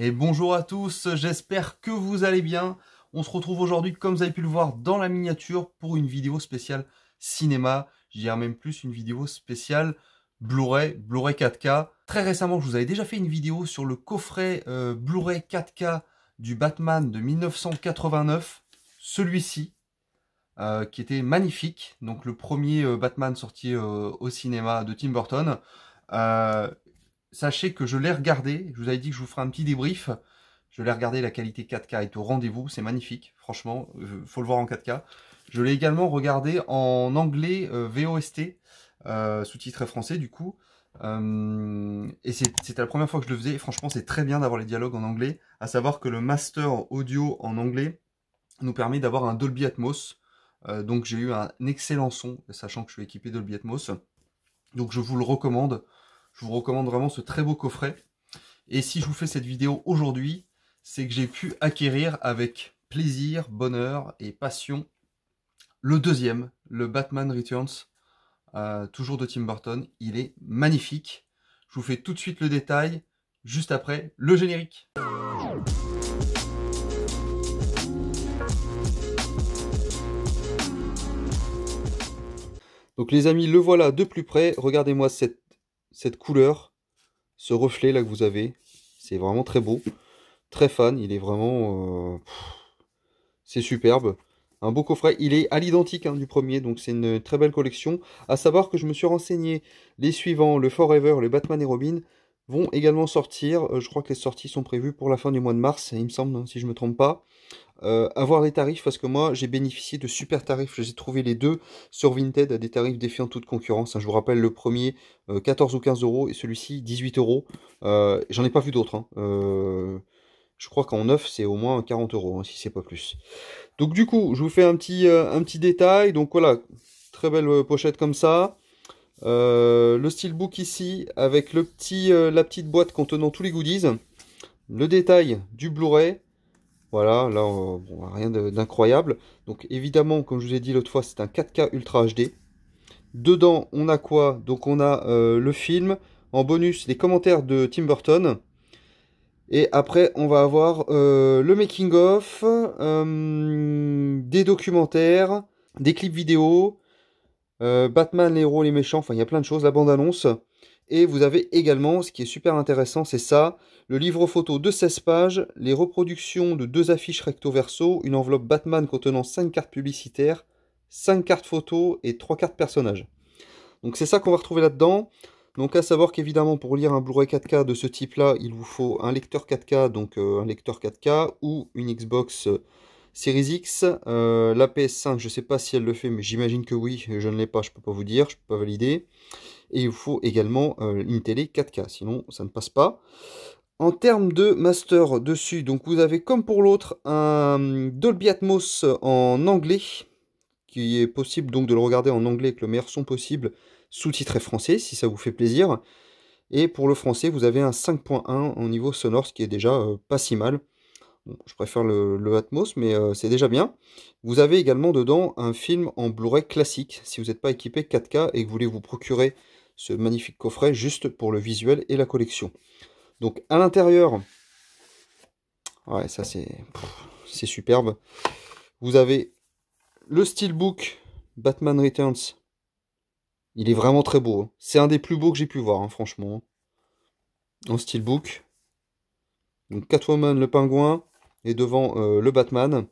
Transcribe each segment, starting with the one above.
Et bonjour à tous, j'espère que vous allez bien. On se retrouve aujourd'hui, comme vous avez pu le voir dans la miniature, pour une vidéo spéciale cinéma. Je même plus une vidéo spéciale Blu-ray, Blu-ray 4K. Très récemment, je vous avais déjà fait une vidéo sur le coffret euh, Blu-ray 4K du Batman de 1989, celui-ci, euh, qui était magnifique. Donc le premier euh, Batman sorti au cinéma de Tim Burton sachez que je l'ai regardé. Je vous avais dit que je vous ferai un petit débrief. Je l'ai regardé, la qualité 4K est au rendez-vous, c'est magnifique, franchement, euh, faut le voir en 4K. Je l'ai également regardé en anglais euh, VOST, euh, sous-titré français du coup. et c'était la première fois que je le faisais, franchement c'est très bien d'avoir les dialogues en anglais, à savoir que le master audio en anglais nous permet d'avoir un Dolby Atmos. donc j'ai eu un excellent son, sachant que je suis équipé Dolby Atmos. Donc je vous le recommande, je vous recommande vraiment ce très beau coffret. Et si je vous fais cette vidéo aujourd'hui, c'est que j'ai pu acquérir avec plaisir, bonheur et passion le deuxième, le Batman Returns, euh, toujours de Tim Burton. Il est magnifique. Je vous fais tout de suite le détail, juste après le générique. Donc les amis, le voilà de plus près. Regardez-moi cette cette couleur, ce reflet là que vous avez, c'est vraiment très beau. Très fan, il est vraiment... Euh, c'est superbe. Un beau coffret, il est à l'identique hein, du premier, donc c'est une très belle collection. À savoir que je me suis renseigné, les suivants, le Forever, le Batman et Robin, vont également sortir. Euh, je crois que les sorties sont prévues pour la fin du mois de mars, il me semble, hein, si je ne me trompe pas. Euh, avoir les tarifs parce que moi j'ai bénéficié de super tarifs. J'ai trouvé les deux sur Vinted à des tarifs défiant toute concurrence. Hein. Je vous rappelle le premier 14 euh, ou 15 euros et celui-ci 18 euros. Euh, j'en ai pas vu d'autres. Hein. je crois qu'en neuf c'est au moins 40 euros hein, si c'est pas plus. Donc du coup je vous fais un petit, un petit détail. Donc voilà, très belle pochette comme ça. Euh, le steelbook ici avec le petit, la petite boîte contenant tous les goodies, le détail du Blu-ray, voilà, là, on, rien d'incroyable. Donc évidemment, comme je vous ai dit l'autre fois, c'est un 4K Ultra HD. Dedans, on a quoi Donc on a euh, le film, en bonus les commentaires de Tim Burton. Et après, on va avoir euh, le making-of, euh, des documentaires, des clips vidéo, euh, Batman, les héros, les méchants, enfin il y a plein de choses, la bande-annonce. Et vous avez également, ce qui est super intéressant, c'est ça, le livre photo de 16 pages, les reproductions de deux affiches recto-verso, une enveloppe Batman contenant 5 cartes publicitaires, 5 cartes photos et 3 cartes personnages. Donc c'est ça qu'on va retrouver là-dedans. Donc à savoir qu'évidemment pour lire un Blu-ray 4K de ce type là, il vous faut un lecteur 4K, donc euh, un lecteur 4K ou une Xbox euh, Series X, euh, la PS5, je ne sais pas si elle le fait, mais j'imagine que oui, je ne l'ai pas, je ne peux pas vous dire, je ne peux pas valider. Et il faut également euh, une télé 4K, sinon ça ne passe pas. En termes de master dessus, donc vous avez comme pour l'autre un Dolby Atmos en anglais, qui est possible donc de le regarder en anglais avec le meilleur son possible, sous-titré français, si ça vous fait plaisir. Et pour le français, vous avez un 5.1 au niveau sonore, ce qui est déjà euh, pas si mal je préfère le, Atmos, mais euh, c'est déjà bien. Vous avez également dedans un film en Blu-ray classique. Si vous n'êtes pas équipé 4K et que vous voulez vous procurer ce magnifique coffret juste pour le visuel et la collection. Donc à l'intérieur, ouais, ça c'est superbe. Vous avez le Steelbook Batman Returns. Il est vraiment très beau. Hein. C'est un des plus beaux que j'ai pu voir, hein, franchement. En hein. Steelbook. Donc Catwoman, le pingouin et devant euh, le Batman.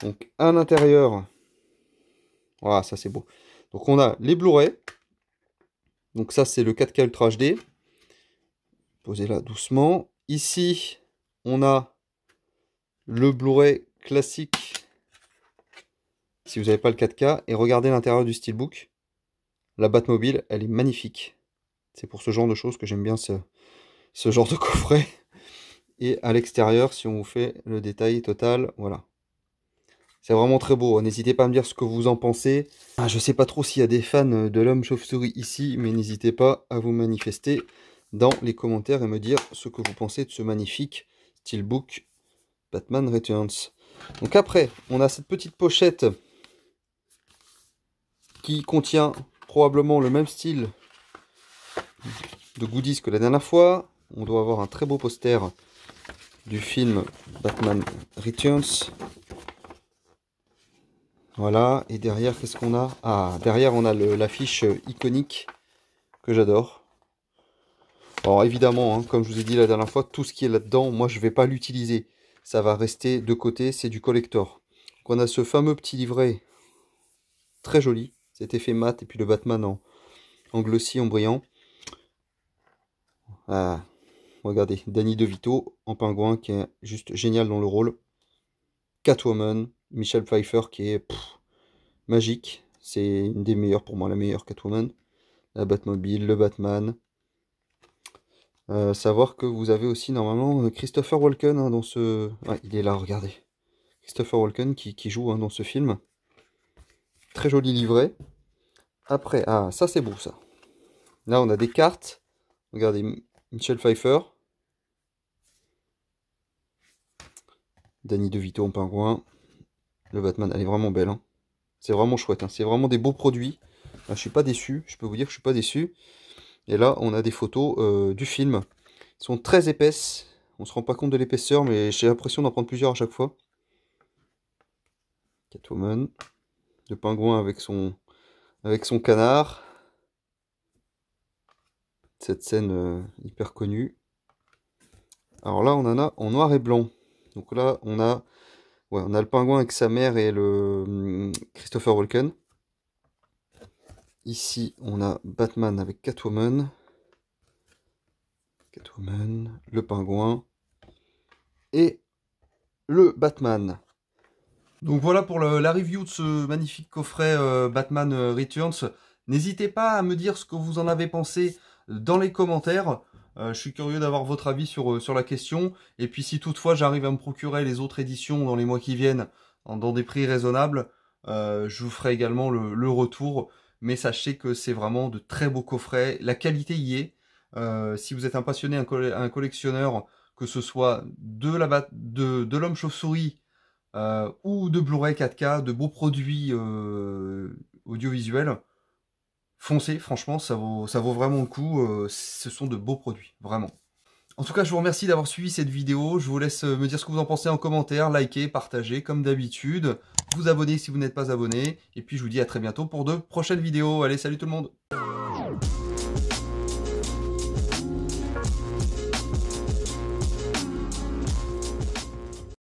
Donc à l'intérieur, voilà, ah, ça c'est beau. Donc on a les Blu-ray. Donc ça c'est le 4K Ultra HD. Posez la doucement. Ici, on a le Blu-ray classique. Si vous n'avez pas le 4K, et regardez l'intérieur du Steelbook. La Batmobile, elle est magnifique. C'est pour ce genre de choses que j'aime bien ce genre de coffret à l'extérieur, si on vous fait le détail total, voilà. C'est vraiment très beau. Hein. N'hésitez pas à me dire ce que vous en pensez. Ah, je sais pas trop s'il y a des fans de l'homme chauve-souris ici, mais n'hésitez pas à vous manifester dans les commentaires et me dire ce que vous pensez de ce magnifique steelbook Batman Returns. Donc après, on a cette petite pochette qui contient probablement le même style de goodies que la dernière fois. On doit avoir un très beau poster du film Batman Returns. Voilà, et derrière, qu'est-ce qu'on a Ah, derrière, on a l'affiche iconique que j'adore. Alors évidemment, hein, comme je vous ai dit la dernière fois, tout ce qui est là-dedans, moi, je ne vais pas l'utiliser. Ça va rester de côté, c'est du collector. Donc on a ce fameux petit livret, très joli, cet effet mat, et puis le Batman en, en glossy, en brillant. Ah, Regardez, Danny DeVito en pingouin qui est juste génial dans le rôle. Catwoman, Michelle Pfeiffer qui est magique. C'est une des meilleures pour moi, la meilleure Catwoman. La Batmobile, le Batman. Euh, savoir que vous avez aussi normalement euh, Christopher Walken hein, dans ce... Ah, il est là, regardez. Christopher Walken qui, joue hein, dans ce film. Très joli livret. Après, ah, ça c'est beau ça. Là, on a des cartes. Regardez, Michel Pfeiffer. Danny DeVito en pingouin. Le Batman, elle est vraiment belle. Hein. C'est vraiment chouette. Hein. C'est vraiment des beaux produits. Je je suis pas déçu. Je peux vous dire que je suis pas déçu. Et là, on a des photos euh, du film. Elles sont très épaisses. On se rend pas compte de l'épaisseur, mais j'ai l'impression d'en prendre plusieurs à chaque fois. Catwoman. Le pingouin avec son, avec son canard. Cette scène euh, hyper connue. Alors là, on en a en noir et blanc. Donc là, on a, on a le pingouin avec sa mère et le hum, Christopher Walken. Ici, on a Batman avec Catwoman. Catwoman, le pingouin et le Batman. Donc voilà pour la review de ce magnifique coffret euh, Batman euh, Returns. N'hésitez pas à me dire ce que vous en avez pensé dans les commentaires. Euh, je suis curieux d'avoir votre avis sur, euh, sur la question. Et puis si toutefois j'arrive à me procurer les autres éditions dans les mois qui viennent dans, des prix raisonnables, euh, je vous ferai également le, le retour. Mais sachez que c'est vraiment de très beaux coffrets. La qualité y est. si vous êtes un passionné, un, collectionneur, que ce soit de la de, de l'homme chauve-souris ou de Blu-ray 4K, de beaux produits audiovisuels, foncez, franchement, ça vaut, ça vaut vraiment le coup. Euh, ce sont de beaux produits, vraiment. En tout cas, je vous remercie d'avoir suivi cette vidéo. Je vous laisse euh, me dire ce que vous en pensez en commentaire, liker, partager, comme d'habitude. Vous abonner si vous n'êtes pas abonné. Et puis, je vous dis à très bientôt pour de prochaines vidéos. Allez, salut tout le monde